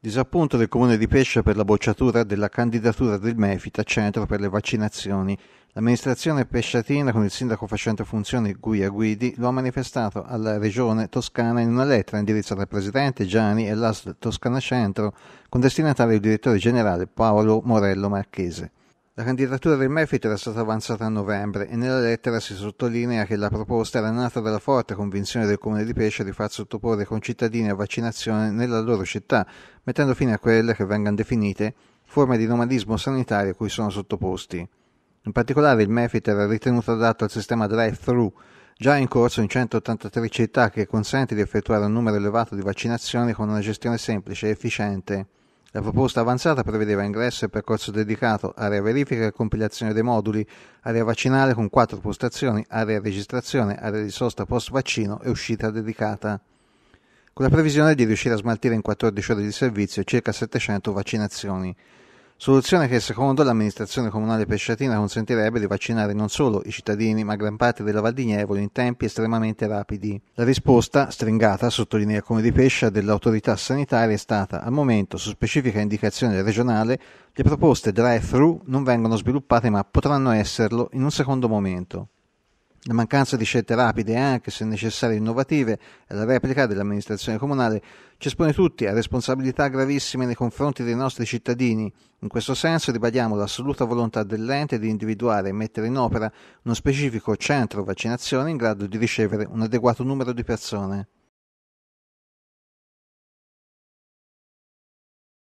Disappunto del comune di Pescia per la bocciatura della candidatura del Mefit a centro per le vaccinazioni. L'amministrazione pesciatina con il sindaco facente funzioni Guia Guidi lo ha manifestato alla regione toscana in una lettera indirizzata al presidente Gianni e all'ASL Toscana Centro con destinatario il direttore generale Paolo Morello Marchese. La candidatura del Mefit era stata avanzata a novembre e nella lettera si sottolinea che la proposta era nata dalla forte convinzione del Comune di Pesce di far sottoporre i concittadini a vaccinazione nella loro città, mettendo fine a quelle che vengano definite forme di nomadismo sanitario cui sono sottoposti. In particolare il Mefit era ritenuto adatto al sistema drive-thru, già in corso in 183 città che consente di effettuare un numero elevato di vaccinazioni con una gestione semplice e efficiente la proposta avanzata prevedeva ingresso e percorso dedicato, area verifica e compilazione dei moduli, area vaccinale con quattro postazioni, area registrazione, area di sosta post vaccino e uscita dedicata, con la previsione di riuscire a smaltire in 14 ore di servizio circa 700 vaccinazioni. Soluzione che secondo l'amministrazione comunale pesciatina consentirebbe di vaccinare non solo i cittadini ma gran parte della Val di Nievolo in tempi estremamente rapidi. La risposta, stringata, sottolinea come di pescia, dell'autorità sanitaria è stata al momento, su specifica indicazione regionale, le proposte drive-thru non vengono sviluppate ma potranno esserlo in un secondo momento. La mancanza di scelte rapide e anche se necessarie innovative e la replica dell'amministrazione comunale ci espone tutti a responsabilità gravissime nei confronti dei nostri cittadini. In questo senso ribadiamo l'assoluta volontà dell'ente di individuare e mettere in opera uno specifico centro vaccinazione in grado di ricevere un adeguato numero di persone.